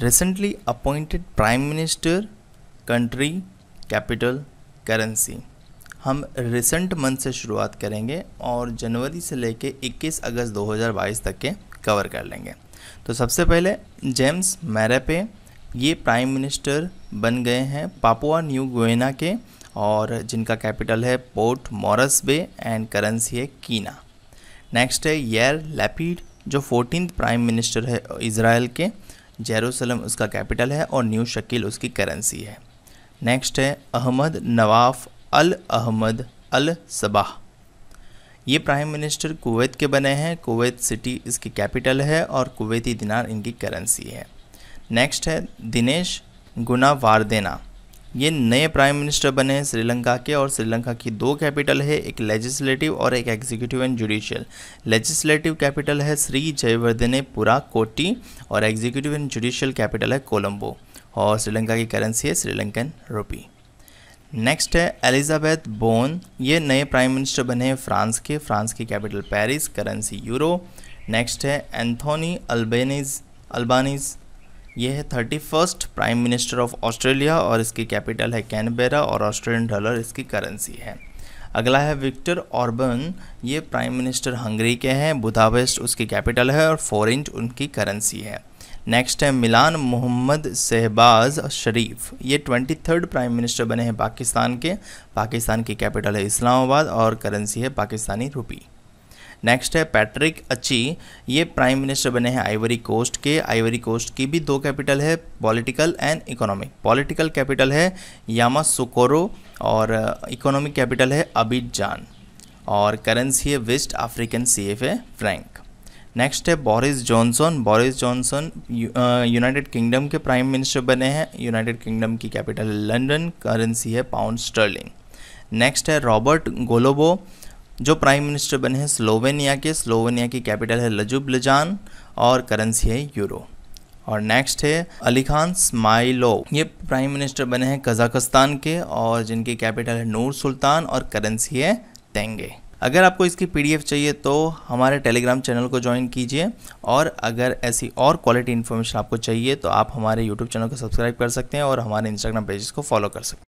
recently appointed prime minister country capital currency हम recent month से शुरुआत करेंगे और जनवरी से लेके 21 अगस्त 2022 तक के कवर कर लेंगे तो सबसे पहले जेम्स मैरेपे ये प्राइम मिनिस्टर बन गए हैं पापुआ न्यू गोयना के और जिनका कैपिटल है Port Moresby and currency है कीना नेक्स्ट है यर लैपिड जो फोर्टीन प्राइम मिनिस्टर है इसराइल के जेरूसलम उसका कैपिटल है और न्यू शकील उसकी करेंसी है नेक्स्ट है Ahmad Nawaf Al Ahmad Al Sabah ये प्राइम मिनिस्टर कुवैत के बने हैं कुवैत सिटी इसकी कैपिटल है और कुवैती दिनार इनकी करेंसी है नेक्स्ट है दिनेश गुना वारदेना ये नए प्राइम मिनिस्टर बने हैं श्रीलंका के और श्रीलंका की दो कैपिटल है एक लेजिस्लेटिव और एक executive and judicial legislative capital है श्री जयवर्धने पुरा कोटी और एग्जीक्यूटिव एंड जुडिशियल कैपिटल है कोलंबो और श्रीलंका की करेंसी है श्रीलंकन रुपी नेक्स्ट है एलिजाबेथ बोन ये नए प्राइम मिनिस्टर बने हैं फ्रांस के फ्रांस की capital Paris currency euro next है एंथोनी अल्बेनिज अल्बानीज ये है thirty first prime minister of Australia और इसकी कैपिटल है कैनबेरा और ऑस्ट्रेलियन डॉलर इसकी करेंसी है अगला है विक्टर ऑर्बन ये प्राइम मिनिस्टर हंगरी के हैं बुधावेस्ट उसकी कैपिटल है और इंच उनकी करेंसी है नेक्स्ट है मिलान मोहम्मद शहबाज शरीफ ये ट्वेंटी थर्ड प्राइम मिनिस्टर बने हैं पाकिस्तान के पाकिस्तान की कैपिटल है इस्लामाबाद और करेंसी है पाकिस्तानी रुपी नेक्स्ट है पैट्रिक अच्छी ये प्राइम मिनिस्टर बने हैं आइवरी कोस्ट के आइवरी कोस्ट की भी दो कैपिटल है political and economic political capital है यामा सुकोरो और इकोनॉमिक uh, कैपिटल है अबिद जान और करेंसी है West African C F franc next है Boris Johnson Boris Johnson United Kingdom के प्राइम मिनिस्टर बने हैं यूनाइटेड किंगडम की कैपिटल है लंदन करेंसी है पाउंड स्टर्लिंग नेक्स्ट है रॉबर्ट गोलोबो जो प्राइम मिनिस्टर बने हैं स्लोवेनिया के स्लोवेनिया की कैपिटल है लजुबलजान और करेंसी है यूरो और नेक्स्ट है अली खान स्माइलो ये प्राइम मिनिस्टर बने हैं कजाकिस्तान के और जिनकी कैपिटल है नूर सुल्तान और करेंसी है तेंगे अगर आपको इसकी पीडीएफ चाहिए तो हमारे टेलीग्राम चैनल को ज्वाइन कीजिए और अगर ऐसी और क्वालिटी इन्फॉर्मेशन आपको चाहिए तो आप हमारे यूट्यूब चैनल को सब्सक्राइब कर सकते हैं और हमारे इंस्टाग्राम पेजेस को फॉलो कर सकते हैं